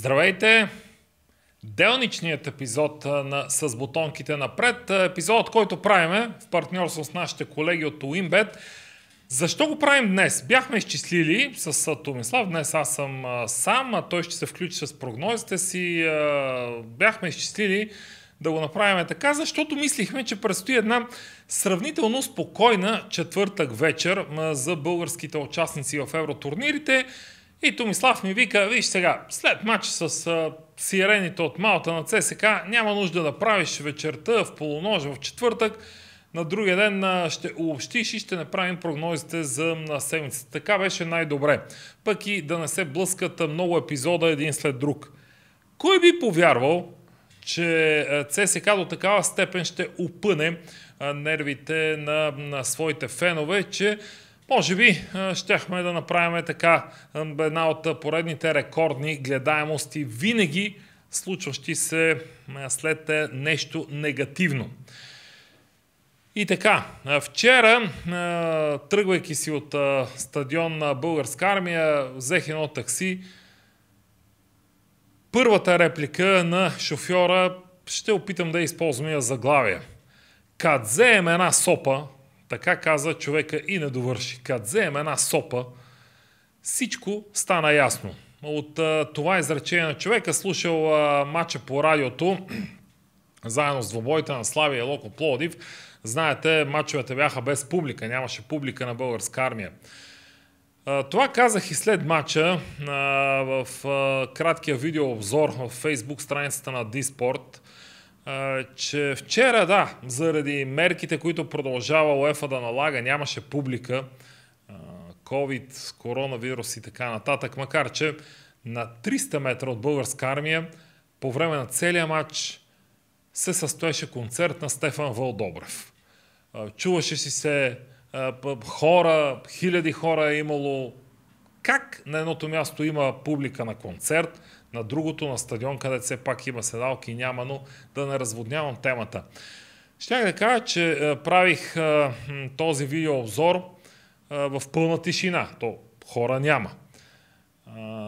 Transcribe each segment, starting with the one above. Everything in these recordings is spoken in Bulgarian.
Здравейте! Делничният епизод на, с бутонките напред, Епизод, който правиме в партньорство с нашите колеги от Уинбет. Защо го правим днес? Бяхме изчислили с Томислав, днес аз съм сам, а той ще се включи с прогнозите си. Бяхме изчислили да го направим така, защото мислихме, че предстои една сравнително спокойна четвъртък вечер за българските участници в евротурнирите. И Томислав ми вика, виж сега, след матч с а, сирените от Малта на ЦСК, няма нужда да правиш вечерта в полунож в четвъртък, на другия ден а, ще обобщиш и ще направим прогнозите за на седмицата. Така беше най-добре. Пък и да не се блъскат много епизода един след друг. Кой би повярвал, че ЦСК до такава степен ще опъне нервите на, на своите фенове, че може би щяхме да направим така една от поредните рекордни гледаемости, винаги случващи се след нещо негативно. И така, вчера, тръгвайки си от стадион на Българска армия, взех едно такси. Първата реплика на шофьора ще опитам да използвам я заглавия. Кадзеем една сопа, така каза човека и не довърши. Като вземем една сопа, всичко стана ясно. От а, това изречение на човека слушал а, матча по радиото заедно с двобоите на Славия и Локо Плодив. Знаете, матчовете бяха без публика, нямаше публика на българска армия. това казах и след матча в краткия видеообзор в фейсбук страницата на Диспорт че вчера, да, заради мерките, които продължава УЕФА да налага, нямаше публика, COVID, коронавирус и така нататък, макар че на 300 метра от българска армия по време на целия матч се състоеше концерт на Стефан Вълдобрев. Чуваше си се хора, хиляди хора е имало. Как на едното място има публика на концерт, на другото, на стадион, където все пак има седалки и няма, но да не разводнявам темата. Щях да кажа, че е, правих е, този видеообзор обзор е, в пълна тишина. То хора няма.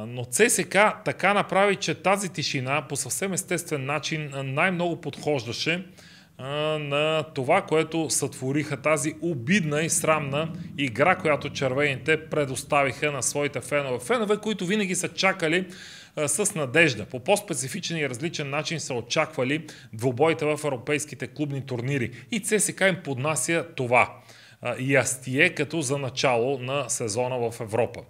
но ЦСК така направи, че тази тишина по съвсем естествен начин най-много подхождаше на това, което сътвориха тази обидна и срамна игра, която червените предоставиха на своите фенове. Фенове, които винаги са чакали с надежда. По по-специфичен и различен начин са очаквали двубоите в европейските клубни турнири. И ЦСК им поднася това ястие като за начало на сезона в Европа.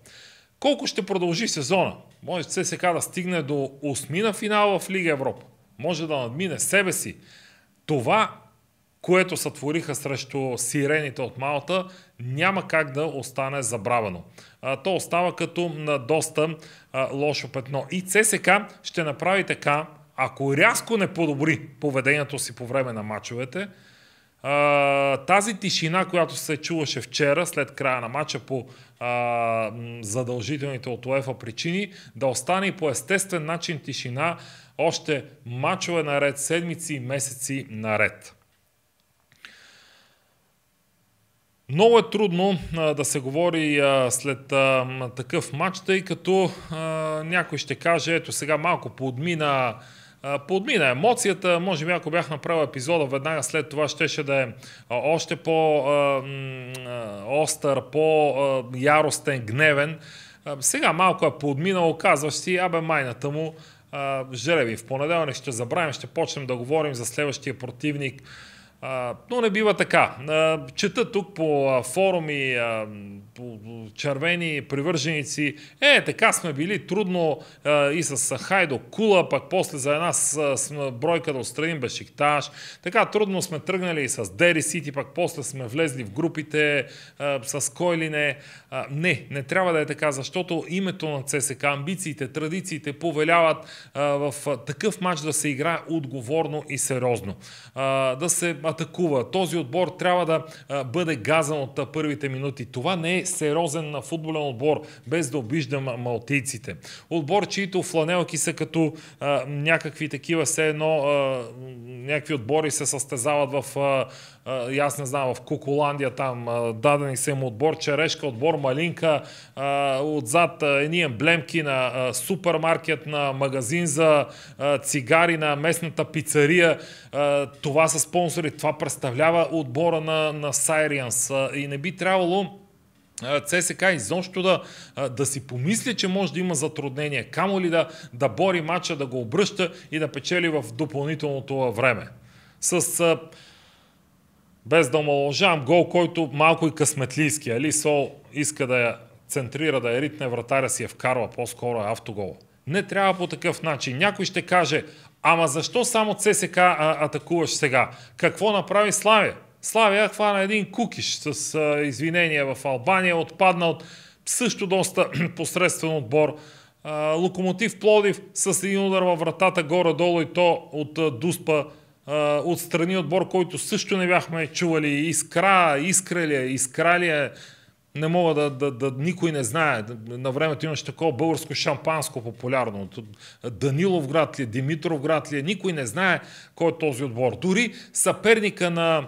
Колко ще продължи сезона? Може ЦСК да стигне до осмина финала в Лига Европа. Може да надмине себе си. Това което сътвориха срещу сирените от Малта, няма как да остане забравено. То остава като на доста лошо петно. И ЦСК ще направи така, ако рязко не подобри поведението си по време на мачовете, тази тишина, която се чуваше вчера след края на матча по задължителните от УЕФА причини, да остане и по естествен начин тишина още мачове наред, седмици и месеци наред. Много е трудно а, да се говори а, след а, такъв матч, тъй като а, някой ще каже, ето сега малко поодмина подмина емоцията. Може би ако бях направил епизода веднага след това, щеше да е още по-остър, по-яростен, гневен. Сега малко е подминало, казваш си, абе майната му, жреби, в понеделник ще забравим, ще почнем да говорим за следващия противник но не бива така. чета тук по форуми, по червени привърженици, е, така сме били трудно и с Хайдо Кула, пък после за една с, бройка да отстраним Бешикташ. Така трудно сме тръгнали и с Дери Сити, пък после сме влезли в групите с кой ли не. не, не трябва да е така, защото името на ЦСК, амбициите, традициите повеляват в такъв матч да се играе отговорно и сериозно. да се атакува. Този отбор трябва да бъде газан от първите минути. Това не е сериозен футболен отбор, без да обиждам малтийците. Отбор, чието фланелки са като а, някакви такива, все едно а, някакви отбори се състезават в, а, аз не знам, в Куколандия, там, а, дадени са им отбор черешка, отбор малинка, а, отзад а, едни емблемки на а, супермаркет, на магазин за а, цигари, на местната пицария. А, това са спонсори, това представлява отбора на, на Сайрианс. И не би трябвало ЦСК изобщо да, да си помисли, че може да има затруднение, камо ли да, да бори матча, да го обръща и да печели в допълнителното време. С без да омалъжавам гол, който малко и късметлийски. Али Сол иска да я центрира, да я ритне вратаря си е вкарва, по-скоро е автогол. Не трябва по такъв начин. Някой ще каже, ама защо само ЦСК атакуваш сега? Какво направи Славия? Славия хвана един кукиш с а, извинения в Албания, отпадна от също доста посредствен отбор. А, Локомотив Плодив с един удар във вратата горе-долу и то от а, Дуспа отстрани отбор, който също не бяхме чували. Искра, искрелия, искралия. Не мога да, да, да никой не знае. На времето имаше такова българско шампанско популярно. Данилов град ли, е, Димитров град ли, е, никой не знае кой е този отбор. Дори съперника на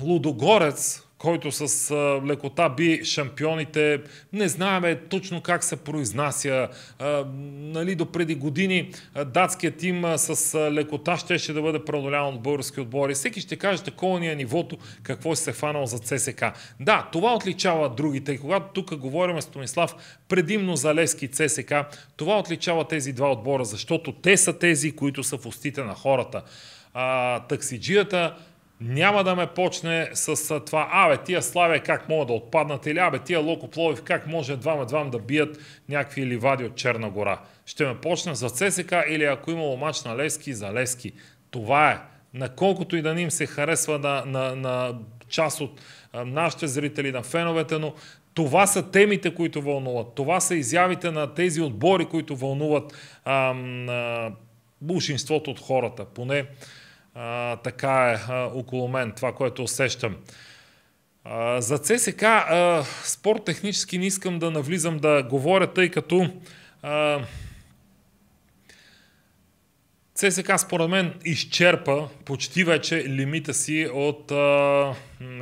Лудогорец, който с а, лекота би шампионите. Не знаеме точно как се произнася. А, нали, до преди години а, датският тим а, с а, лекота щеше да бъде преодолян от български отбор. И всеки ще каже такова ни е нивото, какво се се фанал за ЦСК. Да, това отличава другите. И когато тук говорим Томислав предимно за Левски и ЦСК, това отличава тези два отбора, защото те са тези, които са в устите на хората. А, таксиджията, няма да ме почне с това, абе, тия славя, как могат да отпаднат или абе, тия Локо Пловив как може двама двам да бият някакви ливади от Черна гора. Ще ме почне за ЦСК или ако имало матч на Левски, за Левски. Това е. Наколкото и да ни им се харесва на, на, на част от нашите зрители, на феновете, но това са темите, които вълнуват. Това са изявите на тези отбори, които вълнуват ам, а, бушинството от хората. Поне а, така е а, около мен, това, което усещам. А, за ЦСК а, спорт технически не искам да навлизам да говоря, тъй като а, ЦСК според мен изчерпа почти вече лимита си от а,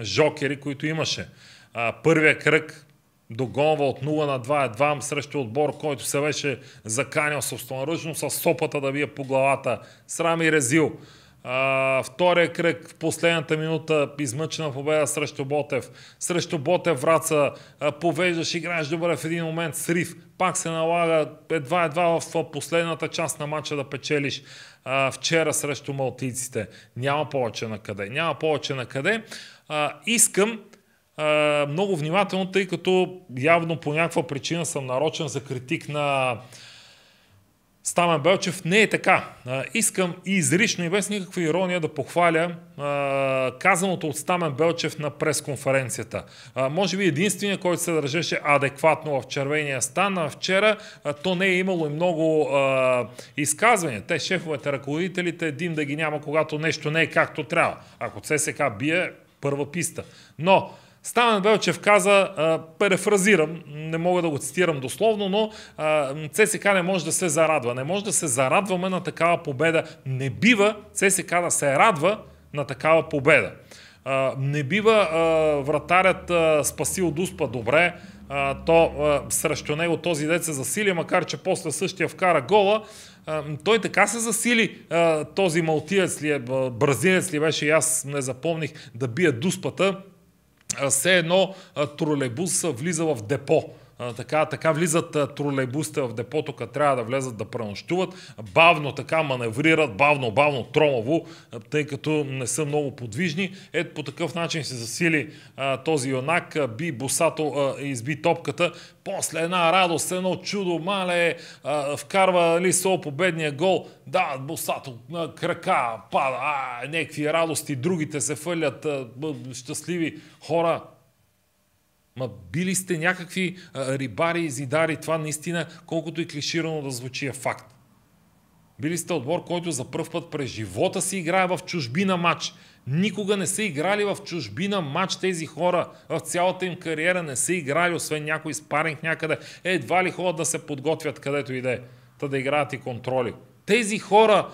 жокери, които имаше. А, първия кръг догонва от 0 на 2 едва срещу отбор, който се беше заканял собственоръчно с сопата да бие по главата. Срам и резил. А, втория кръг в последната минута измъчена победа срещу Ботев. Срещу Ботев враца повеждаш, играеш добре в един момент срив. Пак се налага едва-едва в последната част на матча да печелиш а, вчера срещу малтийците. Няма повече на къде. Няма повече на къде. А, искам а, много внимателно, тъй като явно по някаква причина съм нарочен за критик на Стамен Белчев не е така. Искам и изрично и без никаква ирония да похваля казаното от Стамен Белчев на пресконференцията. Може би единствения, който се държеше адекватно в червения стан вчера, то не е имало и много изказвания. Те, шефовете, ръководителите, дим да ги няма, когато нещо не е както трябва. Ако ЦСК бие, първа писта. Но Стамен Белчев каза, а, перефразирам, не мога да го цитирам дословно, но а, ЦСК не може да се зарадва. Не може да се зарадваме на такава победа. Не бива ЦСК да се радва на такава победа. А, не бива а, вратарят а, спасил Дуспа добре, а, то а, срещу него този дет се засили, макар че после същия вкара гола. той така се засили този малтиец ли е, бразилец ли беше, аз не запомних да бие Дуспата все едно тролейбус влиза в депо така, така влизат тролейбусите в депото, като трябва да влезат да пренощуват, бавно така маневрират, бавно, бавно, тромаво, тъй като не са много подвижни. Ето по такъв начин се засили а, този юнак, би босато, а, изби топката, после една радост, едно чудо, мале, а, вкарва ли нали, сол победния гол, да, босато, а, крака, пада, а, някакви радости, другите се фълят, а, щастливи хора, Ма били сте някакви рибари зидари. Това наистина, колкото и клиширано да звучи, е факт. Били сте отбор, който за първ път през живота си играе в чужбина матч. Никога не са играли в чужбина матч тези хора. В цялата им кариера не са играли, освен някой спаринг някъде. едва ли ходят да се подготвят където и да е, та да играят и контроли. Тези хора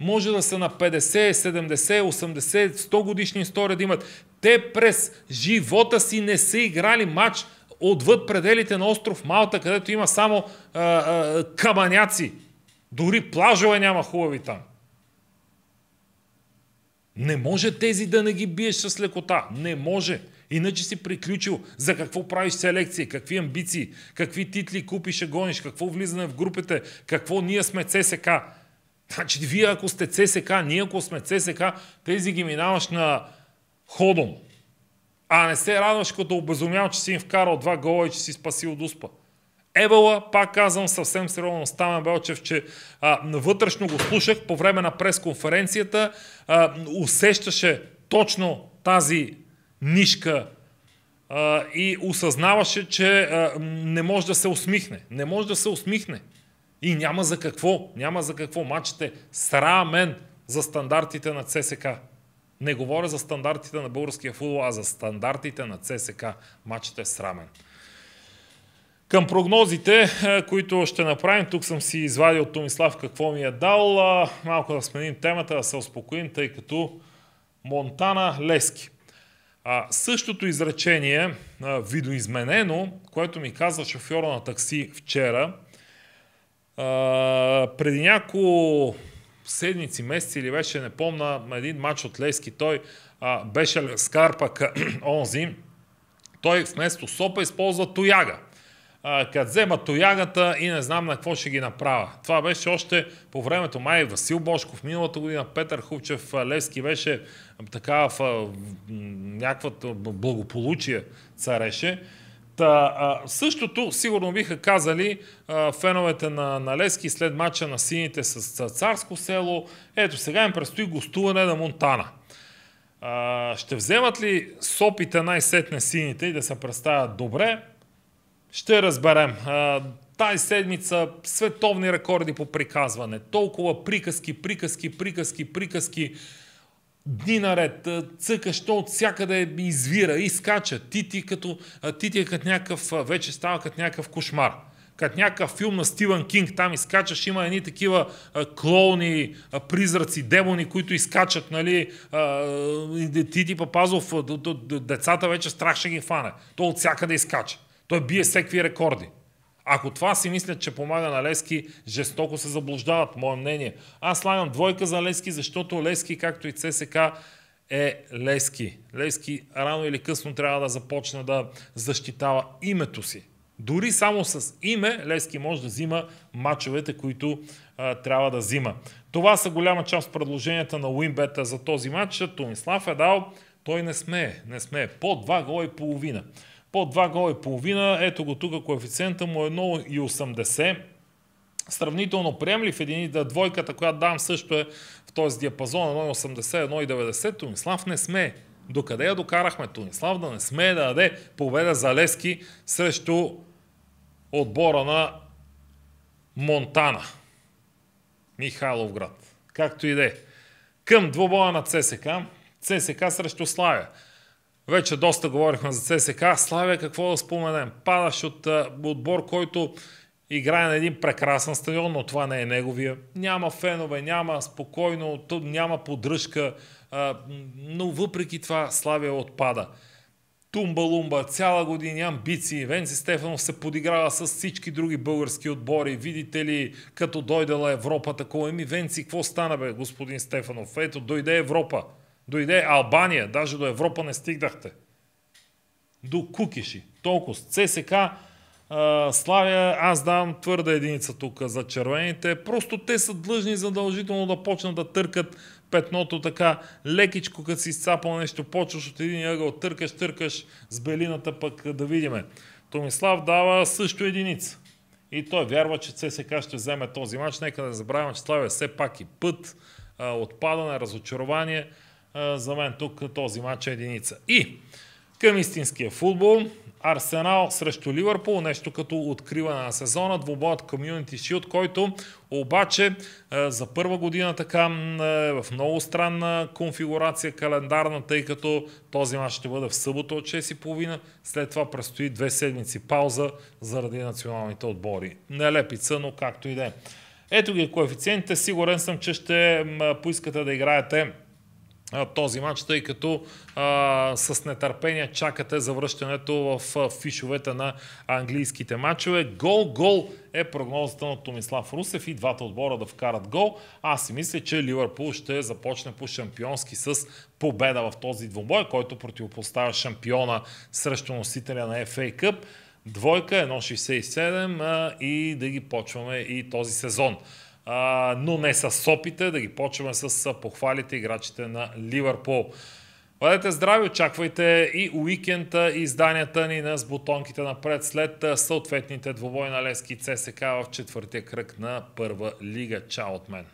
може да са на 50, 70, 80, 100 годишни истории да имат. Те през живота си не са играли матч отвъд пределите на остров Малта, където има само а, а, кабаняци. Дори плажове няма хубави там. Не може тези да не ги биеш с лекота. Не може. Иначе си приключил. За какво правиш селекция, какви амбиции, какви титли купиш и гониш, какво влизане в групите, какво ние сме ЦСК. Значи вие ако сте ЦСК, ние ако сме ЦСК, тези ги минаваш на ходом. А не се радваш като обезумял, че си им вкарал два гола и че си спасил Дуспа. Ебала, пак казвам съвсем сериозно Стамен Белчев, че а, вътрешно го слушах по време на пресконференцията, а, усещаше точно тази нишка а, и осъзнаваше, че а, не може да се усмихне. Не може да се усмихне. И няма за какво. Няма за какво. Матчът е срамен за стандартите на ЦСКА. Не говоря за стандартите на българския футбол, а за стандартите на ЦСК. Матчът е срамен. Към прогнозите, е, които ще направим, тук съм си извадил Томислав какво ми е дал. Малко да сменим темата, да се успокоим, тъй като Монтана Лески. А, същото изречение, а, видоизменено, което ми каза шофьора на такси вчера, а, преди няколко седмици, месеци или вече не помна, един матч от Лески, той а, беше Скар пък онзи, той вместо сопа използва тояга. Къде взема тоягата и не знам на какво ще ги направя. Това беше още по времето май Васил Бошков, миналата година Петър Хубчев, Левски беше така в, в, в някаква благополучие цареше. Та, а, същото сигурно биха казали а, феновете на, на Лески след мача на сините с, с Царско село. Ето сега им предстои гостуване на Монтана. А, ще вземат ли сопите най-сетне сините и да се представят добре? Ще разберем. тази седмица световни рекорди по приказване. Толкова приказки, приказки, приказки, приказки дни наред, цъкаш, то от всякъде извира, изкача. Ти, ти, като, ти, ти е като някакъв, вече става като някакъв кошмар. Като някакъв филм на Стивън Кинг, там изкачаш, има едни такива клоуни, призраци, демони, които изкачат, нали, Тити Папазов, децата вече страх ще ги фане. То от всякъде изкача. Той бие всеки рекорди. Ако това си мислят, че помага на Лески, жестоко се заблуждават, мое мнение. Аз слагам двойка за Лески, защото Лески, както и ЦСК, е Лески. Лески рано или късно трябва да започне да защитава името си. Дори само с име Лески може да взима мачовете, които а, трябва да взима. Това са голяма част предложенията на Уинбета за този матч. Томислав е дал, той не смее, не смее. По два гола и половина по 2 гола и половина. Ето го тук, коефициента му е 1,80. Сравнително приемлив един двойката, която давам също е в този диапазон 1,80, 1,90. Томислав. не сме. Докъде я докарахме? Тонислав да не смее да даде победа за Лески срещу отбора на Монтана. Михайлов град. Както и да е, Към двобоя на ЦСК. ЦСК срещу Славя. Вече доста говорихме за ЦСК. Славя, какво да споменем? Падаш от отбор, който играе на един прекрасен стадион, но това не е неговия. Няма фенове, няма спокойно, няма поддръжка, но въпреки това Славия отпада. Тумба-лумба, цяла години амбиции. Венци Стефанов се подиграва с всички други български отбори. Видите ли, като дойдела Европа, такова. Еми, Венци, какво стана бе, господин Стефанов? Ето, дойде Европа. Дойде Албания, даже до Европа не стигнахте. До Кукиши. Толкова. ЦСК, Славя, аз давам твърда единица тук за червените. Просто те са длъжни задължително да почнат да търкат петното така лекичко, като си изцапал нещо, почваш от един ъгъл, търкаш, търкаш с белината пък да видиме. Томислав дава също единица. И той вярва, че ЦСК ще вземе този матч. Нека да забравяме, че Славя все пак и път, отпадане, разочарование. За мен тук този матч е единица. И към истинския футбол. Арсенал срещу Ливърпул, нещо като откриване на сезона, двубоят Community Shield, който обаче за първа година така е в много странна конфигурация календарна, тъй като този матч ще бъде в събота от 6.30, след това предстои две седмици пауза заради националните отбори. Нелепица, но както и да е. Ето ги коефициентите, сигурен съм, че ще поискате да играете този матч, тъй като а, с нетърпение чакате завръщането в фишовете на английските матчове. Гол, гол е прогнозата на Томислав Русев и двата отбора да вкарат гол. Аз си мисля, че Ливърпул ще започне по шампионски с победа в този двубой, който противопоставя шампиона срещу носителя на FA Cup. Двойка 1.67 и да ги почваме и този сезон но не с сопите, да ги почваме с похвалите играчите на Ливърпул. Бъдете здрави, очаквайте и уикенда и изданията ни на с бутонките напред след съответните двобой на Лески и ЦСК в четвъртия кръг на Първа лига. Чао от мен!